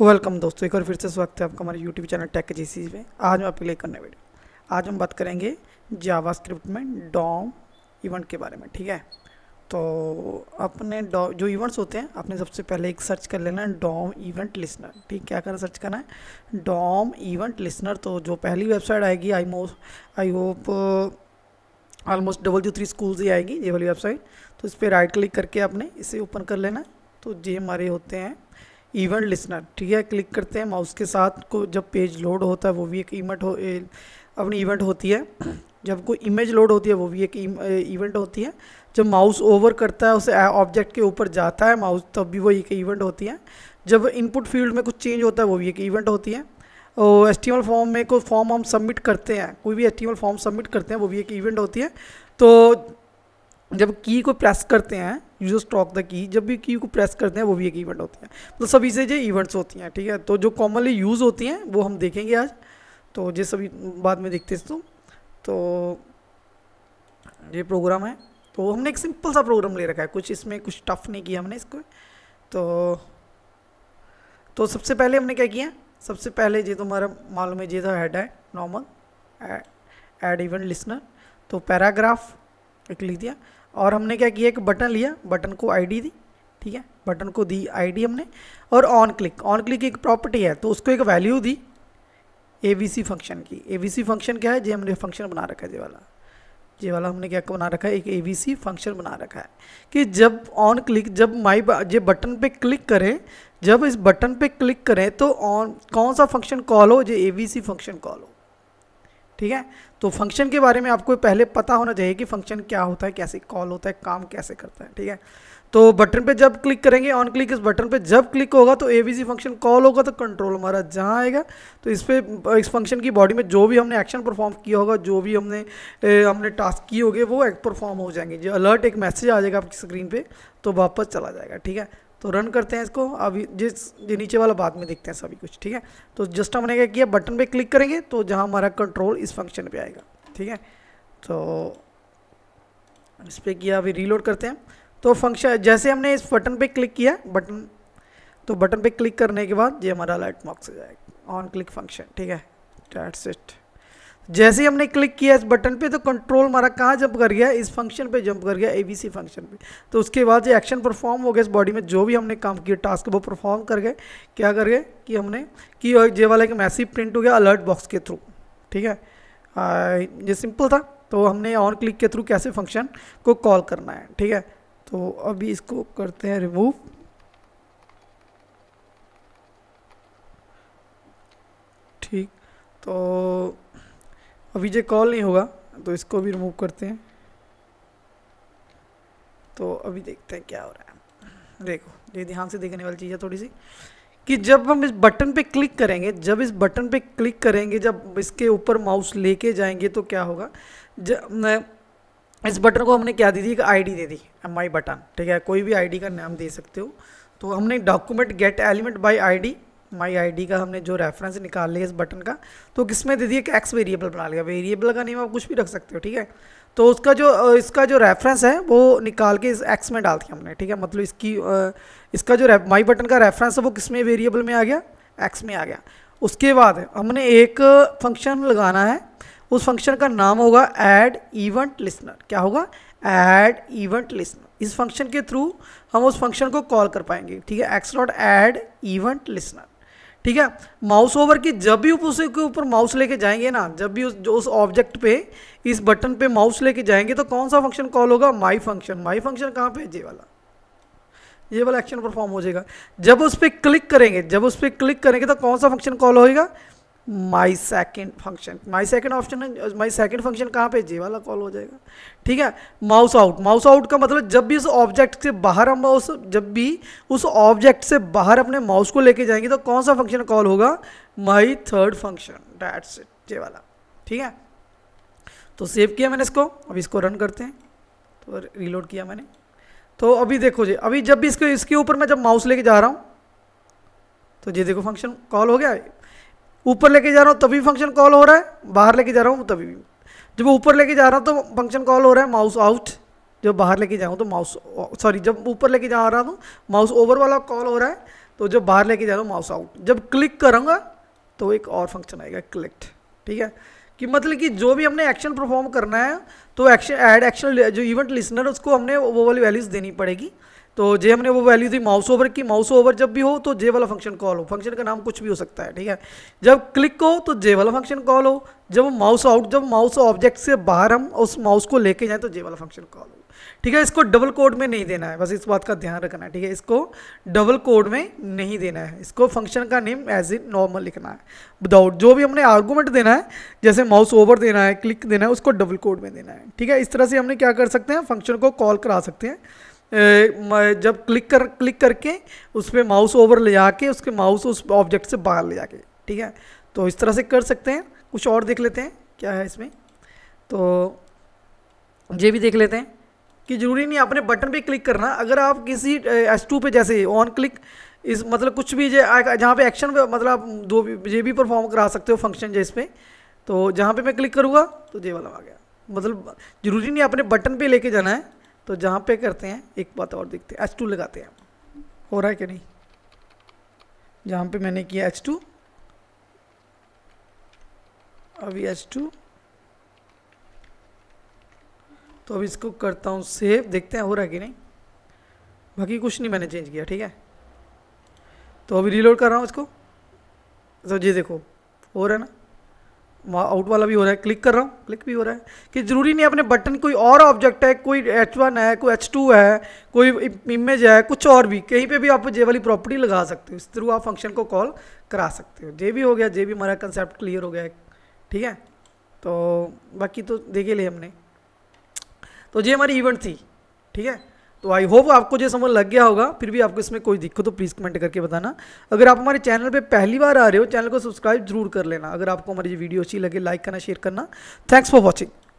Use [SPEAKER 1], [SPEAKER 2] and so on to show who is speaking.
[SPEAKER 1] welcome दोस्तों एक बार फिर से स्वागत है आपका हमारे YouTube channel tech G C में आज मैं आपके लिए करने वीडियो आज हम बात करेंगे जावा स्क्रिप्ट में डॉम इवेंट के बारे में ठीक है तो अपने जो इवेंट्स होते हैं आपने सबसे पहले एक सर्च कर लेना है डॉम इवेंट लिसनर ठीक क्या करना सर्च करना है डॉम इवेंट लिसनर तो जो पहली वेबसाइट आएगी I most I hope almost double U three school ही आएगी ये वाली वेबसाइट तो इस पर राइट क्लिक करके आपने इसे ओपन कर लेना तो ये हमारे होते हैं इवेंट लिसनर ठीक है क्लिक करते हैं माउस के साथ को जब पेज लोड होता है वो भी एक इवेंट हो अपनी इवेंट होती है जब कोई इमेज लोड होती है वो भी एक इवेंट होती है जब माउस ओवर करता है उसे ऑब्जेक्ट के ऊपर जाता है माउस तब भी वो एक इवेंट होती है जब इनपुट फील्ड में कुछ चेंज होता है वो भी एक इवेंट होती है और एस फॉर्म में कोई फॉर्म हम सबमिट करते हैं कोई भी एस फॉर्म सबमिट करते हैं वो भी एक इवेंट होती है तो जब की को प्रेस करते हैं यूजर स्टॉक द की जब भी की को प्रेस करते हैं वो भी एक इवेंट होती है मतलब तो सभी से जो इवेंट्स होती हैं ठीक है तो जो कॉमनली यूज़ होती हैं वो हम देखेंगे आज तो ये सभी बाद में देखते हैं तो ये प्रोग्राम है तो हमने एक सिंपल सा प्रोग्राम ले रखा है कुछ इसमें कुछ टफ नहीं किया हमने इसको तो तो सबसे पहले हमने क्या किया सबसे पहले ये तुम्हारा तो मालूम है ये था हेड है नॉर्मल एड इवेंट लिसनर तो पैराग्राफ एक लिख दिया और हमने क्या किया एक बटन लिया बटन को आईडी दी ठीक है बटन को दी आईडी हमने और ऑन क्लिक ऑन क्लिक एक प्रॉपर्टी है तो उसको एक वैल्यू दी ए फंक्शन की ए फंक्शन क्या है जे हमने फंक्शन बना रखा है जे वाला ये वाला हमने क्या बना रखा है एक ए फंक्शन बना रखा है कि जब ऑन क्लिक जब माई ये बटन पे क्लिक करें जब इस बटन पे क्लिक करें तो ऑन कौन सा फंक्शन कॉल हो जो ए फंक्शन कॉल हो ठीक है तो फंक्शन के बारे में आपको पहले पता होना चाहिए कि फंक्शन क्या होता है कैसे कॉल होता है काम कैसे करता है ठीक है तो बटन पे जब क्लिक करेंगे ऑन क्लिक इस बटन पे जब क्लिक होगा तो ए फंक्शन कॉल होगा तो कंट्रोल हमारा जहाँ आएगा तो इस पर इस फंक्शन की बॉडी में जो भी हमने एक्शन परफॉर्म किया होगा जो भी हमने ए, हमने टास्क किए होंगे वो परफॉर्म हो जाएंगे जो अलर्ट एक मैसेज आ जाएगा आपकी स्क्रीन पर तो वापस चला जाएगा ठीक है तो रन करते हैं इसको अभी जिस जो नीचे वाला बाद में देखते हैं सभी कुछ ठीक है तो जस्ट हमने क्या किया बटन पे क्लिक करेंगे तो जहाँ हमारा कंट्रोल इस फंक्शन पे आएगा ठीक है तो इस पर किया अभी रीलोड करते हैं तो फंक्शन जैसे हमने इस बटन पे क्लिक किया बटन तो बटन पे क्लिक करने के बाद ये हमारा लाइट मॉक्स हो जाएगा ऑन क्लिक फंक्शन ठीक है डेट्स इट जैसे ही हमने क्लिक किया इस बटन पे तो कंट्रोल हमारा कहाँ जंप कर गया इस फंक्शन पे जंप कर गया एबीसी फंक्शन पे तो उसके बाद जो एक्शन परफॉर्म हो गया इस बॉडी में जो भी हमने काम किया टास्क वो परफॉर्म कर गए क्या कर गए कि हमने कि जे वाला एक मैसेज प्रिंट हो गया अलर्ट बॉक्स के थ्रू ठीक है आ, ये सिंपल था तो हमने ऑन क्लिक के थ्रू कैसे फंक्शन को कॉल करना है ठीक है तो अभी इसको करते हैं रिमूव ठीक तो अभी जे कॉल नहीं होगा तो इसको भी रिमूव करते हैं तो अभी देखते हैं क्या हो रहा है देखो ये ध्यान से देखने वाली चीज़ है थोड़ी सी कि जब हम इस बटन पे क्लिक करेंगे जब इस बटन पे क्लिक करेंगे जब इसके ऊपर माउस लेके जाएंगे तो क्या होगा जब इस बटन को हमने क्या दी थी एक आईडी दे दी एम आई बटन ठीक है कोई भी आईडी का नाम दे सकते हो तो हमने document get element by ID my I का हमने जो रेफरेंस निकाल लिया इस बटन का तो किसमें दे दिया कि एक्स वेरिएबल बना लिया वेरिएबल का नहीं आप कुछ भी रख सकते हो ठीक है तो उसका जो इसका जो रेफरेंस है वो निकाल के इस एक्स में डाल दिया हमने ठीक है मतलब इसकी इसका जो माई बटन का रेफरेंस है वो किस में वेरिएबल में आ गया एक्स में आ गया उसके बाद हमने एक फंक्शन लगाना है उस फंक्शन का नाम होगा एड इवेंट लिसनर क्या होगा एड इवेंट लिसनर इस फंक्शन के थ्रू हम उस फंक्शन को कॉल कर पाएंगे ठीक है X not add event listener ठीक है माउस ओवर की जब भी उसे के ऊपर माउस लेके जाएंगे ना जब भी उस जो उस ऑब्जेक्ट पे इस बटन पे माउस लेके जाएंगे तो कौन सा फंक्शन कॉल होगा माई फंक्शन माई फंक्शन कहाँ पे जे वाला ये वाला एक्शन परफॉर्म हो जाएगा जब उस पर क्लिक करेंगे जब उस पर क्लिक करेंगे तो कौन सा फंक्शन कॉल होएगा my second function my second option है माई सेकेंड फंक्शन कहाँ पे जे वाला कॉल हो जाएगा ठीक है माउस आउट माउस आउट का मतलब जब भी उस ऑब्जेक्ट से बाहर हम माउस जब भी उस ऑब्जेक्ट से बाहर अपने माउस को लेके जाएंगे तो कौन सा फंक्शन कॉल होगा my third function that's it जे वाला ठीक है तो सेव किया मैंने इसको अब इसको रन करते हैं तो रीलोड किया मैंने तो अभी देखो जी अभी जब भी इसके इसके ऊपर मैं जब माउस लेके जा रहा हूँ तो जे देखो फंक्शन कॉल हो गया ऊपर लेके जा रहा हूँ तभी फंक्शन कॉल हो रहा है बाहर लेके जा रहा हूँ तभी भी तो तो जब ऊपर लेके जा रहा हूँ तो फंक्शन कॉल हो रहा है माउस आउट जब बाहर लेके जाऊँ तो माउस सॉरी जब ऊपर लेके जा रहा हूँ माउस ओवर वाला कॉल हो रहा है तो जब बाहर लेके जा रहा हूँ माउस आउट जब क्लिक करूँगा तो एक और फंक्शन आएगा क्लिक्ट ठीक है कि मतलब कि जो भी हमने एक्शन परफॉर्म करना है तो एक्शन एड एक्शन जो इवेंट लिसनर उसको हमने वो वाली वैल्यूज़ देनी पड़ेगी तो जे हमने वो वैल्यू दी माउस ओवर की माउस ओवर जब भी हो तो जे वाला फंक्शन कॉल हो फंक्शन का नाम कुछ भी हो सकता है ठीक है जब क्लिक हो तो जे वाला फंक्शन कॉल हो जब माउस आउट जब माउस ऑब्जेक्ट से बाहर हम उस माउस को लेके जाए तो जे वाला फंक्शन कॉल हो ठीक है इसको डबल कोड में नहीं देना है बस इस बात का ध्यान रखना है ठीक है इसको डबल कोड में नहीं देना है इसको फंक्शन का नेम एज इन नॉर्मल लिखना है विदाउट जो भी हमने आर्गूमेंट देना है जैसे माउस ओवर देना है क्लिक देना है उसको डबल कोड में देना है ठीक है इस तरह से हमने क्या कर सकते हैं फंक्शन को कॉल करा सकते हैं जब क्लिक कर क्लिक करके उस पर माउस ओवर ले जाके उसके माउस उस ऑब्जेक्ट से बाहर ले जाके ठीक है तो इस तरह से कर सकते हैं कुछ और देख लेते हैं क्या है इसमें तो ये भी देख लेते हैं कि ज़रूरी नहीं अपने बटन पे क्लिक करना अगर आप किसी एस टू पर जैसे ऑन क्लिक इस मतलब कुछ भी जहाँ पे एक्शन मतलब आप दो ये भी परफॉर्म करा सकते हो फंक्शन जैसे पे तो जहाँ पे मैं क्लिक करूँगा तो ये वाला आ गया मतलब ज़रूरी नहीं अपने बटन पे लेके जाना है तो जहाँ पे करते हैं एक बात और देखते हैं एच टू लगाते हैं हो रहा है कि नहीं जहाँ पे मैंने किया एच टू अभी एच टू तो अब इसको करता हूँ सेव देखते हैं हो रहा है कि नहीं बाकी कुछ नहीं मैंने चेंज किया ठीक है तो अभी रिलोड कर रहा हूँ इसको तो जी देखो हो रहा है ना वहाँ आउट वाला भी हो रहा है क्लिक कर रहा हूँ क्लिक भी हो रहा है कि ज़रूरी नहीं अपने बटन कोई और ऑब्जेक्ट है कोई एच वन है कोई एच टू है कोई इमेज है कुछ और भी कहीं पे भी आप जे वाली प्रॉपर्टी लगा सकते हो इस थ्रू आप फंक्शन को कॉल करा सकते हो जे भी हो गया जे भी हमारा कंसेप्ट क्लियर हो गया है ठीक है तो बाकी तो देखे लिए हमने तो ये हमारी इवेंट थी ठीक है तो आई होप आपको जो समझ लग गया होगा फिर भी आपको इसमें कोई दिक्कत हो तो प्लीज़ कमेंट करके बताना अगर आप हमारे चैनल पे पहली बार आ रहे हो चैनल को सब्सक्राइब जरूर कर लेना अगर आपको हमारी वीडियो अच्छी लगे लाइक करना शेयर करना थैंक्स फॉर वॉचिंग